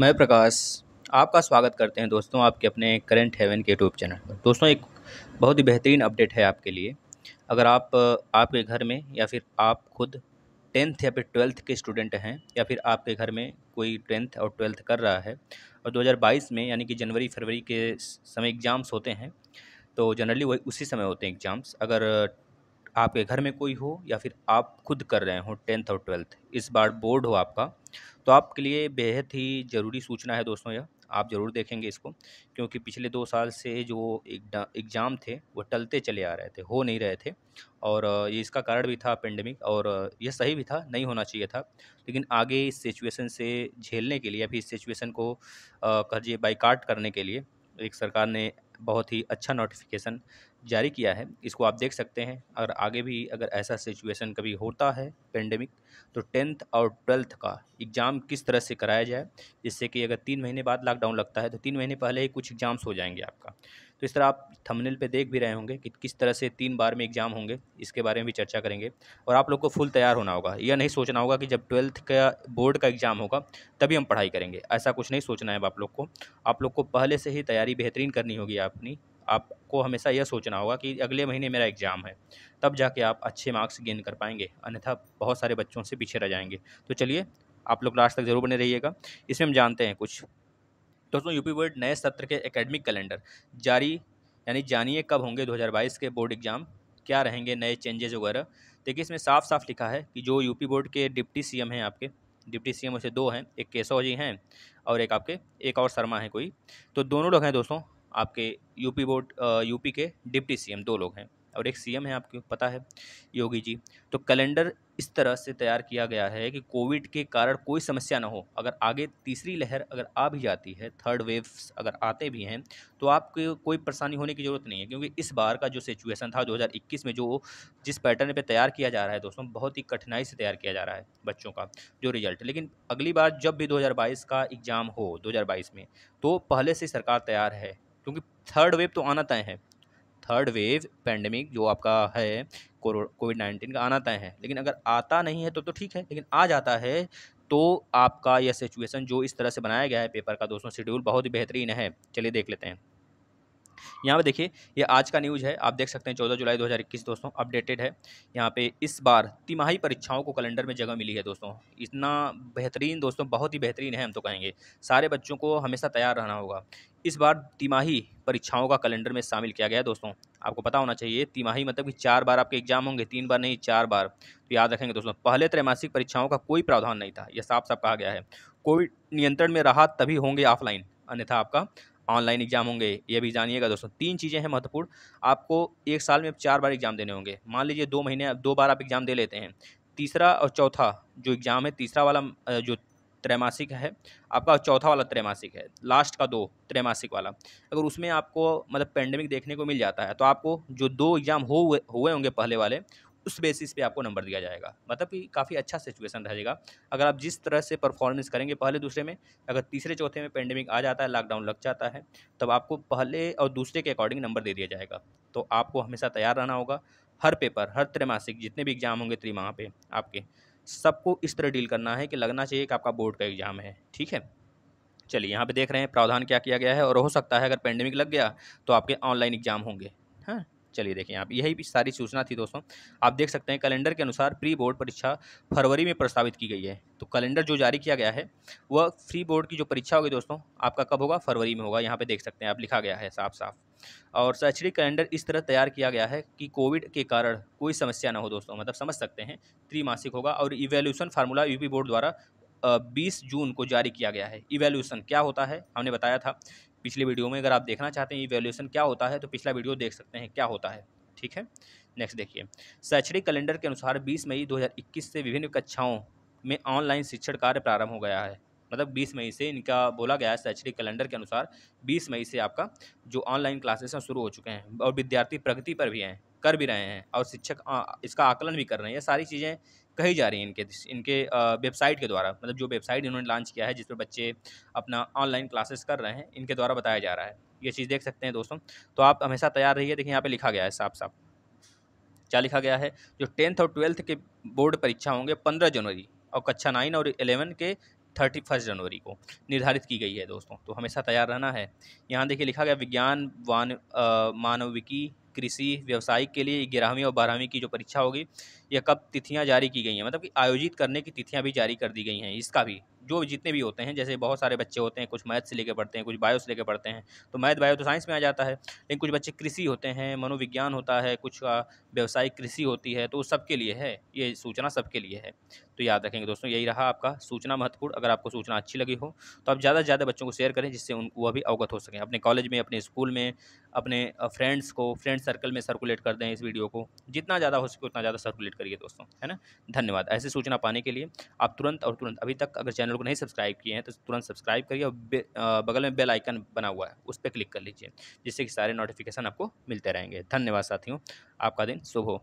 मैं प्रकाश आपका स्वागत करते हैं दोस्तों आपके अपने करंट हेवन के यूट्यूब चैनल पर दोस्तों एक बहुत ही बेहतरीन अपडेट है आपके लिए अगर आप आपके घर में या फिर आप खुद टेंथ या फिर ट्वेल्थ के स्टूडेंट हैं या फिर आपके घर में कोई टेंथ और ट्वेल्थ कर रहा है और 2022 में यानी कि जनवरी फरवरी के समय एग्ज़ाम्स होते हैं तो जनरली वही उसी समय होते हैं एग्ज़ाम्स अगर आपके घर में कोई हो या फिर आप खुद कर रहे हो टेंथ और ट्वेल्थ इस बार बोर्ड हो आपका तो आपके लिए बेहद ही ज़रूरी सूचना है दोस्तों यह आप ज़रूर देखेंगे इसको क्योंकि पिछले दो साल से जो एग्ज़ाम थे वो टलते चले आ रहे थे हो नहीं रहे थे और ये इसका कारण भी था पेंडेमिक और ये सही भी था नहीं होना चाहिए था लेकिन आगे इस सिचुएशन से झेलने के लिए या फिर इस सिचुएशन को कहिए बाइकाट करने के लिए एक सरकार ने बहुत ही अच्छा नोटिफिकेशन जारी किया है इसको आप देख सकते हैं और आगे भी अगर ऐसा सिचुएशन कभी होता है पेंडेमिक तो टेंथ और ट्वेल्थ का एग्ज़ाम किस तरह से कराया जाए जिससे कि अगर तीन महीने बाद लॉकडाउन लगता है तो तीन महीने पहले ही कुछ एग्ज़ाम्स हो जाएंगे आपका तो इस तरह आप थंबनेल पे देख भी रहे होंगे कि किस तरह से तीन बार में एग्ज़ाम होंगे इसके बारे में भी चर्चा करेंगे और आप लोग को फुल तैयार होना होगा यह नहीं सोचना होगा कि जब ट्वेल्थ का बोर्ड का एग्ज़ाम होगा तभी हम पढ़ाई करेंगे ऐसा कुछ नहीं सोचना है आप लोग को आप लोग को पहले से ही तैयारी बेहतरीन करनी होगी अपनी आपको हमेशा यह सोचना होगा कि अगले महीने मेरा एग्ज़ाम है तब जाके आप अच्छे मार्क्स गेन कर पाएंगे अन्यथा बहुत सारे बच्चों से पीछे रह जाएंगे तो चलिए आप लोग लास्ट तक ज़रूर बने रहिएगा इसमें हम जानते हैं कुछ दोस्तों यूपी बोर्ड नए सत्र के एकेडमिक कैलेंडर जारी यानी जानिए कब होंगे 2022 के बोर्ड एग्ज़ाम क्या रहेंगे नए चेंजेस वगैरह देखिए इसमें साफ साफ लिखा है कि जो यूपी बोर्ड के डिप्टी सी हैं आपके डिप्टी सी उसे दो हैं एक केशव जी हैं और एक आपके एक और शर्मा हैं कोई तो दोनों लोग हैं दोस्तों आपके यूपी बोर्ड यूपी के डिप्टी सीएम दो लोग हैं और एक सीएम है आपको पता है योगी जी तो कैलेंडर इस तरह से तैयार किया गया है कि कोविड के कारण कोई समस्या ना हो अगर आगे तीसरी लहर अगर आ भी जाती है थर्ड वेव्स अगर आते भी हैं तो आपको कोई परेशानी होने की ज़रूरत नहीं है क्योंकि इस बार का जो सिचुएसन था 2021 में जो जिस पैटर्न पे तैयार किया जा रहा है दोस्तों बहुत ही कठिनाई से तैयार किया जा रहा है बच्चों का जो रिजल्ट लेकिन अगली बार जब भी दो का एग्ज़ाम हो दो में तो पहले से सरकार तैयार है क्योंकि थर्ड वेव तो आना तय है थर्ड वेव पैंडमिक जो आपका है कोविड नाइन्टीन का आना तय है लेकिन अगर आता नहीं है तो तो ठीक है लेकिन आ जाता है तो आपका यह सिचुएशन जो इस तरह से बनाया गया है पेपर का दोस्तों शेड्यूल बहुत ही बेहतरीन है चलिए देख लेते हैं यहाँ पे देखिए ये आज का न्यूज़ है आप देख सकते हैं चौदह जुलाई 2021 दोस्तों अपडेटेड है यहाँ पे इस बार तिमाही परीक्षाओं को कैलेंडर में जगह मिली है दोस्तों इतना बेहतरीन दोस्तों बहुत ही बेहतरीन है हम तो कहेंगे सारे बच्चों को हमेशा तैयार रहना होगा इस बार तिमाही परीक्षाओं का कैलेंडर में शामिल किया गया दोस्तों आपको पता होना चाहिए तिमाही मतलब कि चार बार आपके एग्जाम होंगे तीन बार नहीं चार बार तो याद रखेंगे दोस्तों पहले त्रैमासिक परीक्षाओं का कोई प्रावधान नहीं था यह साफ साफ कहा गया है कोविड नियंत्रण में राहत तभी होंगे ऑफलाइन अन्यथा आपका ऑनलाइन एग्जाम होंगे ये भी जानिएगा दोस्तों तीन चीज़ें हैं महत्वपूर्ण आपको एक साल में चार बार एग्जाम देने होंगे मान लीजिए दो महीने दो बार आप एग्जाम दे लेते हैं तीसरा और चौथा जो एग्ज़ाम है तीसरा वाला जो त्रैमासिक है आपका चौथा वाला त्रैमासिक है लास्ट का दो त्रैमासिक वाला अगर उसमें आपको मतलब पेंडेमिक देखने को मिल जाता है तो आपको जो दो एग्ज़ाम हो हुए होंगे पहले वाले उस बेसिस पे आपको नंबर दिया जाएगा मतलब कि काफ़ी अच्छा सिचुएशन रहेगा अगर आप जिस तरह से परफॉर्मेंस करेंगे पहले दूसरे में अगर तीसरे चौथे में पेंडेमिक आ जाता है लॉकडाउन लग जाता है तब आपको पहले और दूसरे के अकॉर्डिंग नंबर दे दिया जाएगा तो आपको हमेशा तैयार रहना होगा हर पेपर हर त्रैमासिक जितने भी एग्ज़ाम होंगे त्रिमाह पे आपके सबको इस तरह डील करना है कि लगना चाहिए कि आपका बोर्ड का एग्ज़ाम है ठीक है चलिए यहाँ पे देख रहे हैं प्रावधान क्या किया गया है और हो सकता है अगर पेंडेमिक लग गया तो आपके ऑनलाइन एग्ज़ाम होंगे हाँ चलिए देखें आप यही सारी सूचना थी दोस्तों आप देख सकते हैं कैलेंडर के अनुसार प्री बोर्ड परीक्षा फरवरी में प्रस्तावित की गई है तो कैलेंडर जो जारी किया गया है वह प्री बोर्ड की जो परीक्षा होगी दोस्तों आपका कब होगा फरवरी में होगा यहाँ पर देख सकते हैं आप लिखा गया है साफ साफ और शैक्षणिक कैलेंडर इस तरह तैयार किया गया है कि कोविड के कारण कोई समस्या ना हो दोस्तों मतलब समझ सकते हैं त्रिमासिक होगा और इवेल्यूशन फार्मूला यूपी बोर्ड द्वारा बीस जून को जारी किया गया है इवेल्यूशन क्या होता है हमने बताया था पिछले वीडियो में अगर आप देखना चाहते हैं इवेल्यूशन क्या होता है तो पिछला वीडियो देख सकते हैं क्या होता है ठीक है नेक्स्ट देखिए शैक्षणिक कैलेंडर के अनुसार 20 मई 2021 से विभिन्न कक्षाओं में ऑनलाइन शिक्षण कार्य प्रारंभ हो गया है मतलब 20 मई से इनका बोला गया है शैक्षणिक कैलेंडर के अनुसार 20 मई से आपका जो ऑनलाइन क्लासेस हैं शुरू हो चुके हैं और विद्यार्थी प्रगति पर भी हैं कर भी रहे हैं और शिक्षक इसका आकलन भी कर रहे हैं ये सारी चीज़ें कही जा रही हैं इनके इनके वेबसाइट के द्वारा मतलब जो वेबसाइट इन्होंने लॉन्च किया है जिस पर बच्चे अपना ऑनलाइन क्लासेस कर रहे हैं इनके द्वारा बताया जा रहा है ये चीज़ देख सकते हैं दोस्तों तो आप हमेशा तैयार रहिए देखिए यहाँ पर लिखा गया है साफ साफ क्या लिखा गया है जो टेंथ और ट्वेल्थ के बोर्ड परीक्षा होंगे पंद्रह जनवरी और कक्षा नाइन और एलेवन के थर्टी फर्स्ट जनवरी को निर्धारित की गई है दोस्तों तो हमेशा तैयार रहना है यहाँ देखिए लिखा गया विज्ञान वान मानविकी कृषि व्यवसायिक के लिए ग्यारहवीं और बारहवीं की जो परीक्षा होगी यह कब तिथियाँ जारी की गई हैं मतलब कि आयोजित करने की तिथियाँ भी जारी कर दी गई हैं इसका भी जो जितने भी होते हैं जैसे बहुत सारे बच्चे होते हैं कुछ मैथ से लेकर पढ़ते हैं कुछ बायो से लेकर पढ़ते हैं तो मैथ बायो तो साइंस में आ जाता है लेकिन कुछ बच्चे कृषि होते हैं मनोविज्ञान होता है कुछ व्यवसायिक कृषि होती है तो वो सबके लिए है ये सूचना सबके लिए है तो याद रखेंगे दोस्तों यही रहा आपका सूचना महत्वपूर्ण अगर आपको सूचना अच्छी लगी हो तो आप ज़्यादा से ज़्यादा बच्चों को शेयर करें जिससे उनको वह भी अवगत हो सकें अपने कॉलेज में अपने स्कूल में अपने फ्रेंड्स को फ्रेंड सर्कल में सर्कुलेट कर दें इस वीडियो को जितना ज़्यादा हो सके उतना ज़्यादा सर्कुलेट करिए दोस्तों है ना धन्यवाद ऐसी सूचना पाने के लिए आप तुरंत और तुरंत अभी तक अगर चैनल को नहीं सब्सक्राइब किए हैं तो तुरंत सब्सक्राइब करिए और बगल में बेल आइकन बना हुआ है उस पर क्लिक कर लीजिए जिससे कि सारे नोटिफिकेशन आपको मिलते रहेंगे धन्यवाद साथियों आपका दिन शुभ हो